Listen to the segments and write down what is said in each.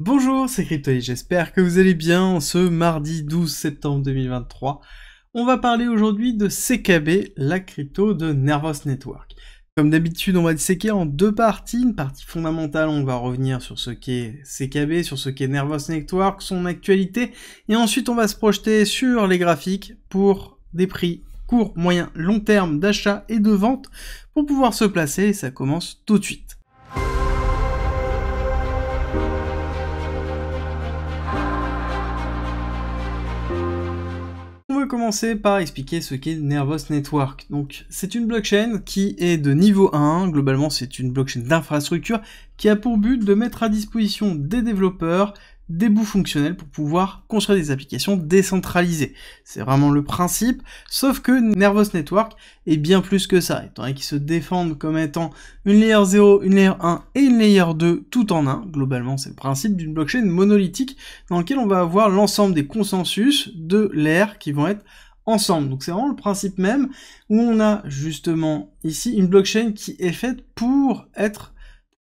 Bonjour, c'est crypto et j'espère que vous allez bien ce mardi 12 septembre 2023. On va parler aujourd'hui de CKB, la crypto de Nervous Network. Comme d'habitude, on va disséquer en deux parties. Une partie fondamentale, on va revenir sur ce qu'est CKB, sur ce qu'est Nervous Network, son actualité. Et ensuite, on va se projeter sur les graphiques pour des prix court, moyen, long terme d'achat et de vente pour pouvoir se placer. Et ça commence tout de suite. commencer par expliquer ce qu'est Nervous Network. Donc, c'est une blockchain qui est de niveau 1. Globalement, c'est une blockchain d'infrastructure qui a pour but de mettre à disposition des développeurs des bouts fonctionnels pour pouvoir construire des applications décentralisées. C'est vraiment le principe, sauf que Nervous Network est bien plus que ça, étant donné qu'ils se défendent comme étant une layer 0, une layer 1 et une layer 2 tout en un. Globalement, c'est le principe d'une blockchain monolithique dans laquelle on va avoir l'ensemble des consensus de l'air qui vont être ensemble. Donc c'est vraiment le principe même où on a justement ici une blockchain qui est faite pour être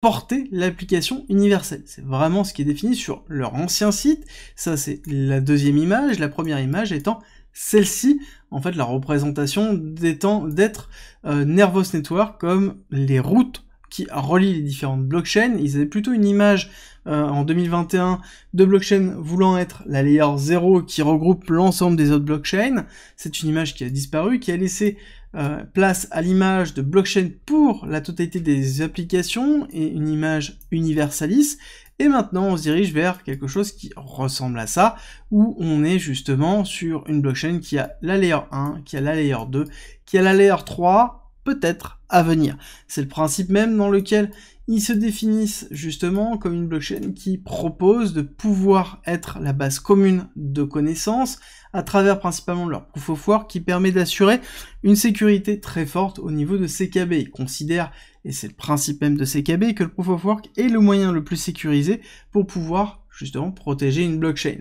porter l'application universelle. C'est vraiment ce qui est défini sur leur ancien site. Ça, c'est la deuxième image. La première image étant celle-ci, en fait, la représentation d'être euh, Nervous Network comme les routes qui relient les différentes blockchains. Ils avaient plutôt une image euh, en 2021 de blockchain voulant être la layer 0 qui regroupe l'ensemble des autres blockchains. C'est une image qui a disparu, qui a laissé euh, place à l'image de blockchain pour la totalité des applications et une image universaliste, Et maintenant, on se dirige vers quelque chose qui ressemble à ça, où on est justement sur une blockchain qui a la layer 1, qui a la layer 2, qui a la layer 3, peut-être venir. C'est le principe même dans lequel ils se définissent justement comme une blockchain qui propose de pouvoir être la base commune de connaissances à travers principalement leur proof of work qui permet d'assurer une sécurité très forte au niveau de CKB. Ils considèrent, et c'est le principe même de CKB, que le proof of work est le moyen le plus sécurisé pour pouvoir justement protéger une blockchain.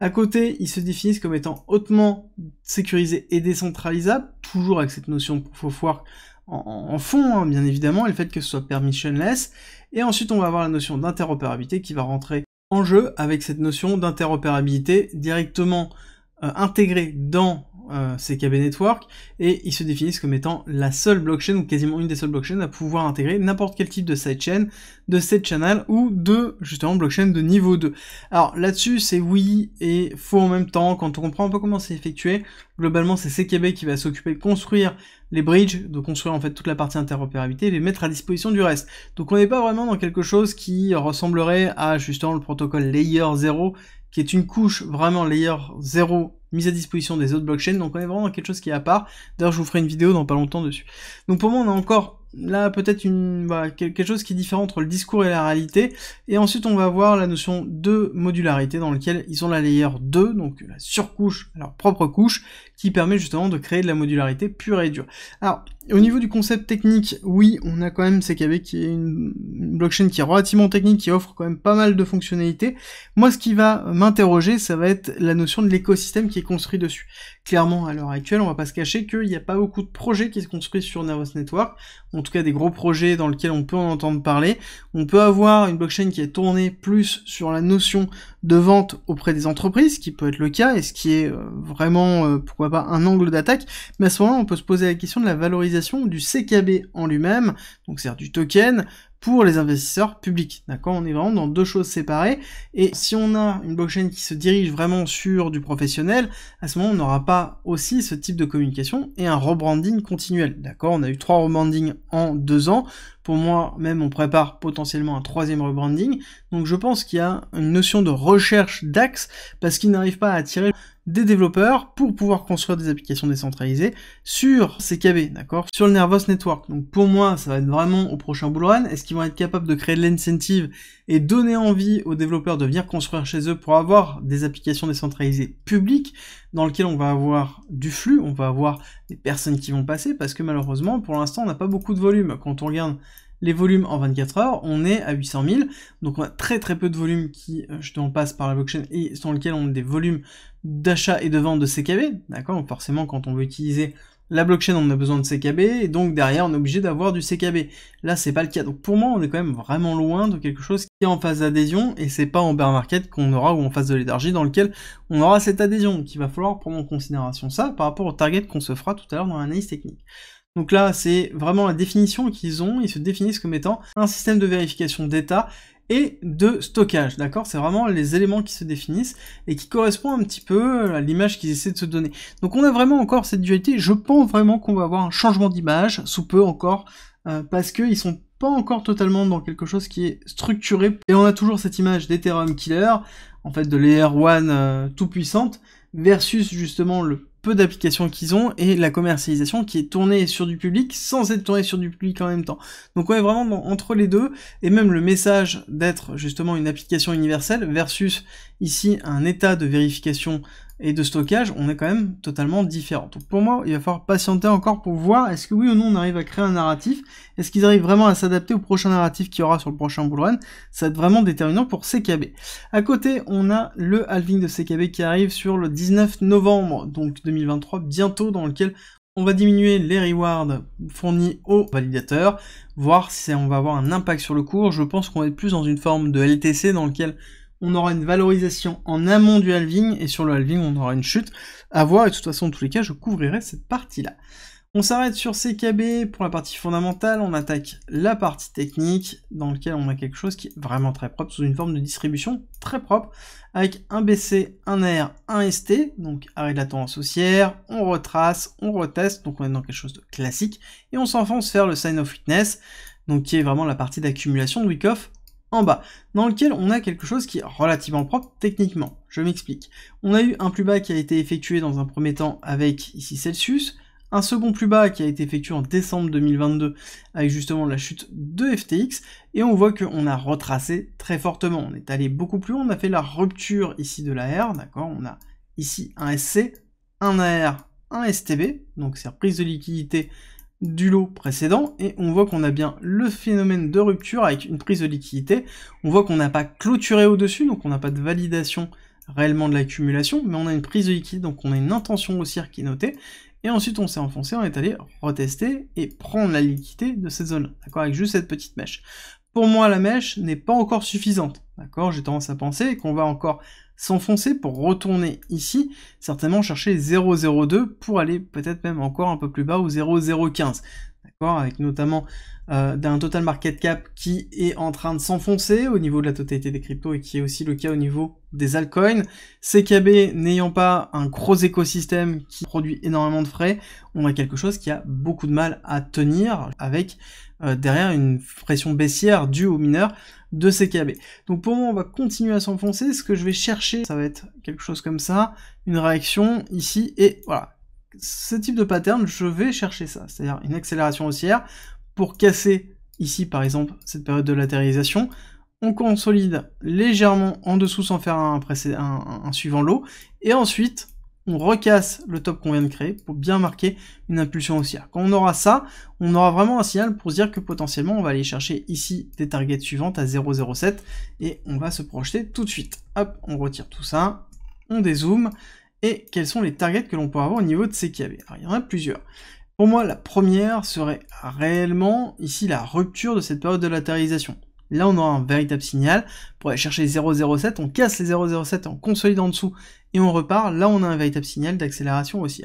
À côté, ils se définissent comme étant hautement sécurisés et décentralisables, toujours avec cette notion de proof of work en, fond, hein, bien évidemment, le fait que ce soit permissionless. Et ensuite, on va avoir la notion d'interopérabilité qui va rentrer en jeu avec cette notion d'interopérabilité directement euh, intégrée dans euh, CKB Network et ils se définissent comme étant la seule blockchain ou quasiment une des seules blockchains à pouvoir intégrer n'importe quel type de sidechain, de side channel ou de justement blockchain de niveau 2. Alors là-dessus c'est oui et faux en même temps quand on comprend un peu comment c'est effectué. Globalement c'est CKB qui va s'occuper de construire les bridges, de construire en fait toute la partie interopérabilité et les mettre à disposition du reste. Donc on n'est pas vraiment dans quelque chose qui ressemblerait à justement le protocole Layer 0 qui est une couche vraiment Layer 0 mise à disposition des autres blockchains. Donc on est vraiment dans quelque chose qui est à part. D'ailleurs, je vous ferai une vidéo dans pas longtemps dessus. Donc pour moi, on a encore là peut-être une bah, quelque chose qui est différent entre le discours et la réalité. Et ensuite on va voir la notion de modularité dans lequel ils ont la layer 2, donc la surcouche, leur propre couche, qui permet justement de créer de la modularité pure et dure. Alors au niveau du concept technique, oui on a quand même CKB qui est une blockchain qui est relativement technique, qui offre quand même pas mal de fonctionnalités. Moi ce qui va m'interroger ça va être la notion de l'écosystème qui est construit dessus. Clairement à l'heure actuelle on va pas se cacher qu'il n'y a pas beaucoup de projets qui se construisent sur Nervous Network en tout cas des gros projets dans lesquels on peut en entendre parler. On peut avoir une blockchain qui est tournée plus sur la notion de vente auprès des entreprises, ce qui peut être le cas, et ce qui est euh, vraiment, euh, pourquoi pas, un angle d'attaque. Mais à ce moment-là, on peut se poser la question de la valorisation du CKB en lui-même, donc c'est-à-dire du token, pour les investisseurs publics. D'accord On est vraiment dans deux choses séparées. Et si on a une blockchain qui se dirige vraiment sur du professionnel, à ce moment, on n'aura pas aussi ce type de communication et un rebranding continuel. D'accord On a eu trois rebrandings en deux ans pour moi, même, on prépare potentiellement un troisième rebranding. Donc, je pense qu'il y a une notion de recherche d'axe parce qu'ils n'arrivent pas à attirer des développeurs pour pouvoir construire des applications décentralisées sur CKB, d'accord Sur le Nervos Network. Donc pour moi, ça va être vraiment au prochain run Est-ce qu'ils vont être capables de créer de l'incentive et donner envie aux développeurs de venir construire chez eux pour avoir des applications décentralisées publiques dans lesquelles on va avoir du flux, on va avoir des personnes qui vont passer parce que malheureusement, pour l'instant, on n'a pas beaucoup de volume. Quand on regarde les volumes en 24 heures, on est à 800 000. Donc on a très très peu de volume qui euh, justement passe par la blockchain et sur lequel on a des volumes d'achat et de vente de CKV. D'accord Forcément, quand on veut utiliser la blockchain, on a besoin de CKB, et donc derrière, on est obligé d'avoir du CKB. Là, c'est pas le cas. Donc pour moi, on est quand même vraiment loin de quelque chose qui est en phase d'adhésion, et c'est pas en bear market qu'on aura ou en phase de léthargie dans lequel on aura cette adhésion. Donc il va falloir prendre en considération ça par rapport au target qu'on se fera tout à l'heure dans l'analyse technique. Donc là, c'est vraiment la définition qu'ils ont, ils se définissent comme étant un système de vérification d'état et de stockage, d'accord C'est vraiment les éléments qui se définissent et qui correspondent un petit peu à l'image qu'ils essaient de se donner. Donc on a vraiment encore cette dualité, je pense vraiment qu'on va avoir un changement d'image, sous peu encore, euh, parce qu'ils sont pas encore totalement dans quelque chose qui est structuré. Et on a toujours cette image d'Ethereum Killer, en fait de l'Air One euh, tout puissante, versus justement le d'applications qu'ils ont et la commercialisation qui est tournée sur du public sans être tournée sur du public en même temps. Donc on est vraiment entre les deux et même le message d'être justement une application universelle versus ici un état de vérification et de stockage, on est quand même totalement différent. Donc pour moi, il va falloir patienter encore pour voir est-ce que oui ou non on arrive à créer un narratif, est-ce qu'ils arrivent vraiment à s'adapter au prochain narratif qu'il y aura sur le prochain bullrun, ça va être vraiment déterminant pour CKB. À côté, on a le halving de CKB qui arrive sur le 19 novembre, donc 2023, bientôt, dans lequel on va diminuer les rewards fournis aux validateurs, voir si on va avoir un impact sur le cours. Je pense qu'on va être plus dans une forme de LTC dans lequel on aura une valorisation en amont du halving, et sur le halving, on aura une chute à voir, et de toute façon, en tous les cas, je couvrirai cette partie-là. On s'arrête sur CKB pour la partie fondamentale, on attaque la partie technique, dans laquelle on a quelque chose qui est vraiment très propre, sous une forme de distribution très propre, avec un BC, un R, un ST, donc arrêt de la tendance haussière, on retrace, on reteste, donc on est dans quelque chose de classique, et on s'enfonce faire le sign of fitness donc qui est vraiment la partie d'accumulation de week-off en bas, dans lequel on a quelque chose qui est relativement propre techniquement. Je m'explique. On a eu un plus bas qui a été effectué dans un premier temps avec ici Celsius, un second plus bas qui a été effectué en décembre 2022 avec justement la chute de FTX, et on voit qu'on a retracé très fortement. On est allé beaucoup plus loin on a fait la rupture ici de la d'accord On a ici un SC, un AR, un STB, donc c'est reprise de liquidité du lot précédent et on voit qu'on a bien le phénomène de rupture avec une prise de liquidité. On voit qu'on n'a pas clôturé au-dessus, donc on n'a pas de validation réellement de l'accumulation, mais on a une prise de liquide, donc on a une intention haussière qui est notée. Et ensuite, on s'est enfoncé, on est allé retester et prendre la liquidité de cette zone, d'accord, avec juste cette petite mèche. Pour moi, la mèche n'est pas encore suffisante, d'accord J'ai tendance à penser qu'on va encore s'enfoncer pour retourner ici, certainement chercher 0,02 pour aller peut-être même encore un peu plus bas ou 0,015. D'accord Avec notamment un euh, d'un total market cap qui est en train de s'enfoncer au niveau de la totalité des cryptos et qui est aussi le cas au niveau des altcoins. CKB n'ayant pas un gros écosystème qui produit énormément de frais, on a quelque chose qui a beaucoup de mal à tenir avec euh, derrière une pression baissière due au mineur de CKB. Donc pour moi, on va continuer à s'enfoncer. Ce que je vais chercher, ça va être quelque chose comme ça, une réaction ici, et voilà. Ce type de pattern, je vais chercher ça, c'est-à-dire une accélération haussière pour casser ici, par exemple, cette période de latéralisation. On consolide légèrement en dessous sans faire un, un suivant l'eau, et ensuite, on recasse le top qu'on vient de créer pour bien marquer une impulsion haussière. Quand on aura ça, on aura vraiment un signal pour se dire que potentiellement on va aller chercher ici des targets suivantes à 0,07 et on va se projeter tout de suite. Hop, on retire tout ça, on dézoome et quels sont les targets que l'on peut avoir au niveau de CKB. Alors il y en a plusieurs. Pour moi, la première serait réellement ici la rupture de cette période de latéralisation. Là, on aura un véritable signal. Pour aller chercher les 0,07, on casse les 0,07 en consolidant en dessous et on repart. Là, on a un véritable signal d'accélération aussi.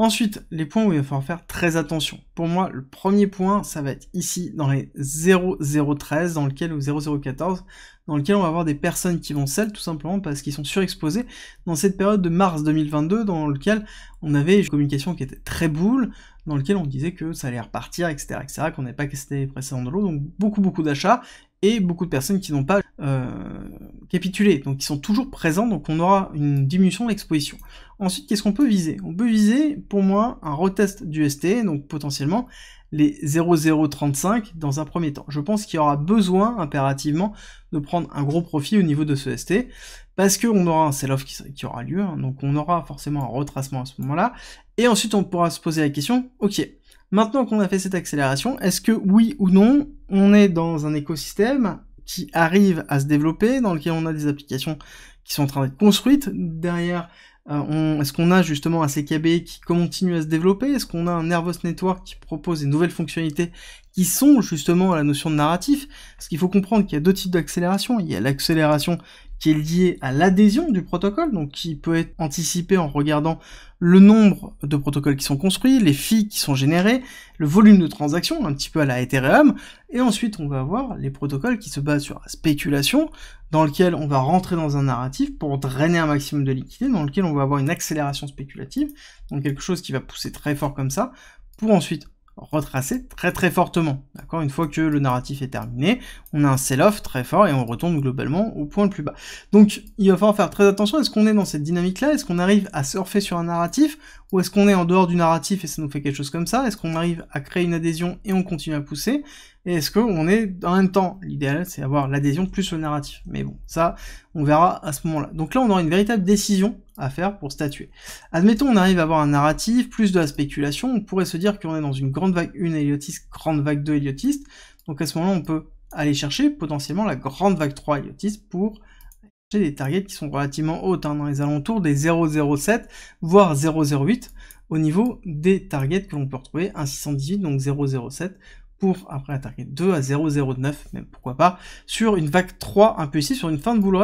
Ensuite, les points où il va falloir faire très attention. Pour moi, le premier point, ça va être ici, dans les 0,013, dans lequel, ou 0,014, dans lequel on va avoir des personnes qui vont celle tout simplement parce qu'ils sont surexposés dans cette période de mars 2022, dans lequel on avait une communication qui était très boule, dans lequel on disait que ça allait repartir, etc., etc., qu'on n'avait pas cassé les précédents de l'eau, donc beaucoup, beaucoup d'achats, et beaucoup de personnes qui n'ont pas euh, capitulé, donc qui sont toujours présents, donc on aura une diminution de l'exposition. Ensuite, qu'est-ce qu'on peut viser On peut viser, pour moi, un retest du ST, donc potentiellement les 0,035 dans un premier temps. Je pense qu'il y aura besoin impérativement de prendre un gros profit au niveau de ce ST, parce qu'on aura un sell-off qui, aura lieu, hein. donc on aura forcément un retracement à ce moment-là, et ensuite on pourra se poser la question, ok, Maintenant qu'on a fait cette accélération, est-ce que oui ou non, on est dans un écosystème qui arrive à se développer, dans lequel on a des applications qui sont en train d'être construites derrière euh, Est-ce qu'on a justement un CKB qui continue à se développer Est-ce qu'on a un Nervous Network qui propose des nouvelles fonctionnalités qui sont justement à la notion de narratif Parce qu'il faut comprendre qu'il y a deux types d'accélération. Il y a l'accélération qui est lié à l'adhésion du protocole, donc qui peut être anticipé en regardant le nombre de protocoles qui sont construits, les filles qui sont générées, le volume de transactions, un petit peu à la Ethereum, et ensuite on va avoir les protocoles qui se basent sur la spéculation, dans lequel on va rentrer dans un narratif pour drainer un maximum de liquidité, dans lequel on va avoir une accélération spéculative, donc quelque chose qui va pousser très fort comme ça, pour ensuite retracé très très fortement. D'accord Une fois que le narratif est terminé, on a un sell-off très fort et on retourne globalement au point le plus bas. Donc il va falloir faire très attention, est-ce qu'on est dans cette dynamique-là Est-ce qu'on arrive à surfer sur un narratif Ou est-ce qu'on est en dehors du narratif et ça nous fait quelque chose comme ça Est-ce qu'on arrive à créer une adhésion et on continue à pousser Et est-ce qu'on est en même temps L'idéal c'est avoir l'adhésion plus le narratif. Mais bon, ça, on verra à ce moment-là. Donc là on aura une véritable décision à faire pour statuer. Admettons, on arrive à avoir un narratif, plus de la spéculation, on pourrait se dire qu'on est dans une grande vague 1 héliotiste, grande vague 2 héliotiste, donc à ce moment-là, on peut aller chercher potentiellement la grande vague 3 héliotiste pour chercher des targets qui sont relativement hautes, hein, dans les alentours des 0,07, voire 0,08, au niveau des targets que l'on peut retrouver, un donc 0,07, pour après la target 2 à 0,09, même pourquoi pas, sur une vague 3 un peu ici sur une fin de bull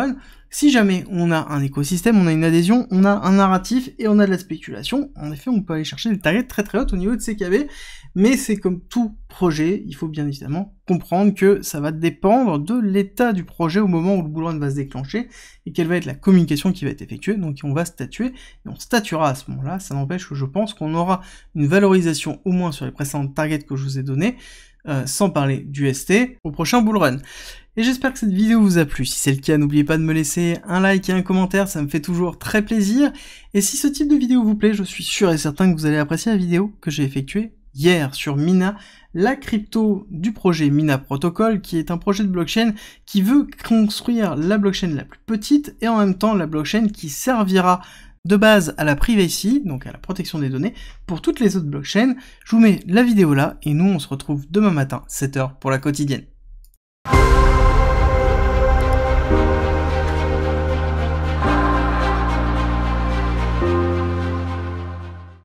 si jamais on a un écosystème, on a une adhésion, on a un narratif et on a de la spéculation, en effet, on peut aller chercher des targets très très hautes au niveau de CKB, mais c'est comme tout projet, il faut bien évidemment comprendre que ça va dépendre de l'état du projet au moment où le boulot va se déclencher et quelle va être la communication qui va être effectuée. Donc on va statuer et on statuera à ce moment-là. Ça n'empêche que je pense qu'on aura une valorisation au moins sur les précédentes targets que je vous ai données euh, sans parler du ST, au prochain bull run. Et j'espère que cette vidéo vous a plu. Si c'est le cas, n'oubliez pas de me laisser un like et un commentaire, ça me fait toujours très plaisir. Et si ce type de vidéo vous plaît, je suis sûr et certain que vous allez apprécier la vidéo que j'ai effectuée hier sur Mina, la crypto du projet Mina Protocol, qui est un projet de blockchain qui veut construire la blockchain la plus petite et en même temps la blockchain qui servira de base à la privacy, donc à la protection des données, pour toutes les autres blockchains. Je vous mets la vidéo là, et nous on se retrouve demain matin, 7h pour la quotidienne.